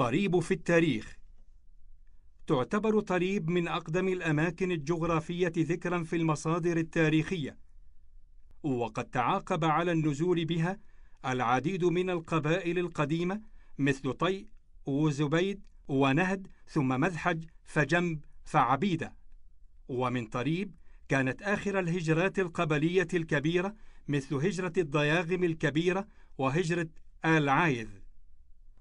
طريب في التاريخ تعتبر طريب من أقدم الأماكن الجغرافية ذكرًا في المصادر التاريخية، وقد تعاقب على النزول بها العديد من القبائل القديمة مثل طي وزبيد ونهد ثم مذحج فجنب فعبيدة، ومن طريب كانت آخر الهجرات القبلية الكبيرة مثل هجرة الضياغم الكبيرة وهجرة آل عايذ.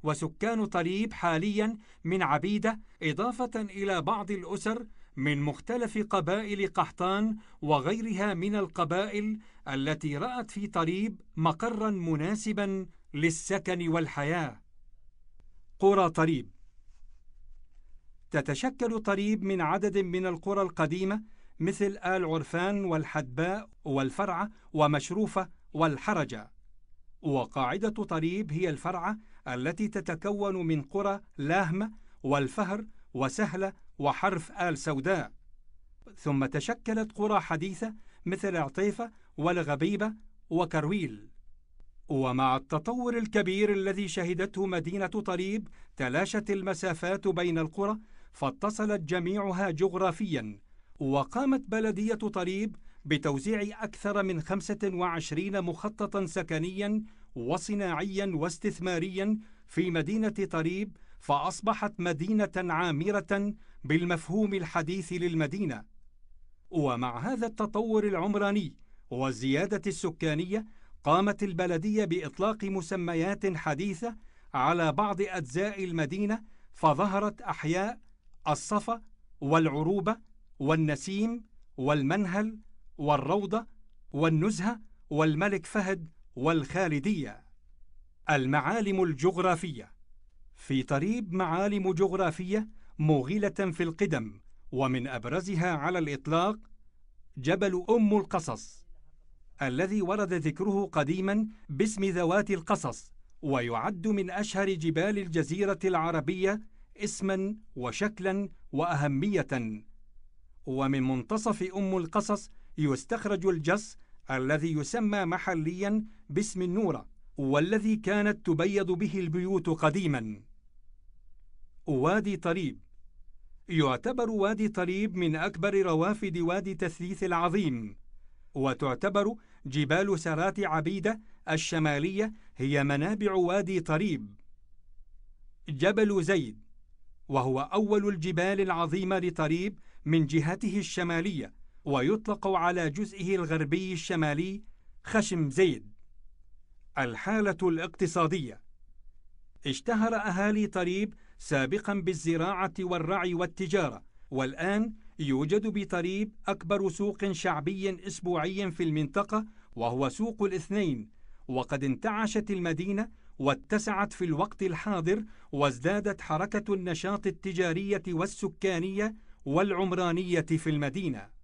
وسكان طريب حاليا من عبيدة إضافة إلى بعض الأسر من مختلف قبائل قحطان وغيرها من القبائل التي رأت في طريب مقرا مناسبا للسكن والحياة. قرى طريب تتشكل طريب من عدد من القرى القديمة مثل آل عرفان والحدباء والفرعة ومشروفة والحرجة. وقاعدة طريب هي الفرعة التي تتكون من قرى لاهمة والفهر وسهلة وحرف آل سوداء ثم تشكلت قرى حديثة مثل عطيفة والغبيبة وكرويل ومع التطور الكبير الذي شهدته مدينة طريب تلاشت المسافات بين القرى فاتصلت جميعها جغرافياً وقامت بلدية طريب بتوزيع أكثر من 25 مخططا سكنيا وصناعيا واستثماريا في مدينة طريب فأصبحت مدينة عامرة بالمفهوم الحديث للمدينة ومع هذا التطور العمراني والزيادة السكانية قامت البلدية بإطلاق مسميات حديثة على بعض أجزاء المدينة فظهرت أحياء الصفا والعروبة والنسيم والمنهل والروضة والنزهة والملك فهد والخالدية المعالم الجغرافية في طريب معالم جغرافية مغيلة في القدم ومن أبرزها على الإطلاق جبل أم القصص الذي ورد ذكره قديما باسم ذوات القصص ويعد من أشهر جبال الجزيرة العربية اسما وشكلا وأهمية ومن منتصف أم القصص يستخرج الجص الذي يسمى محليا باسم النورة والذي كانت تبيض به البيوت قديما وادي طريب يعتبر وادي طريب من أكبر روافد وادي تثليث العظيم وتعتبر جبال سرات عبيدة الشمالية هي منابع وادي طريب جبل زيد وهو أول الجبال العظيمة لطريب من جهته الشمالية ويطلق على جزئه الغربي الشمالي خشم زيد الحالة الاقتصادية اشتهر أهالي طريب سابقا بالزراعة والرعي والتجارة والآن يوجد بطريب أكبر سوق شعبي أسبوعي في المنطقة وهو سوق الاثنين وقد انتعشت المدينة واتسعت في الوقت الحاضر وازدادت حركة النشاط التجارية والسكانية والعمرانية في المدينة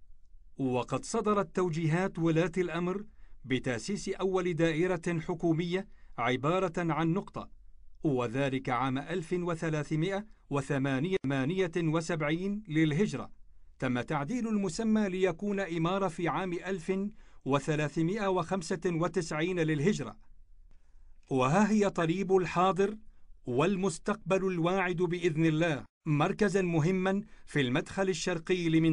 وقد صدرت توجيهات ولاة الأمر بتأسيس أول دائرة حكومية عبارة عن نقطة وذلك عام 1378 للهجرة تم تعديل المسمى ليكون إمارة في عام 1395 للهجرة وها هي طريب الحاضر والمستقبل الواعد بإذن الله مركزا مهما في المدخل الشرقي لمن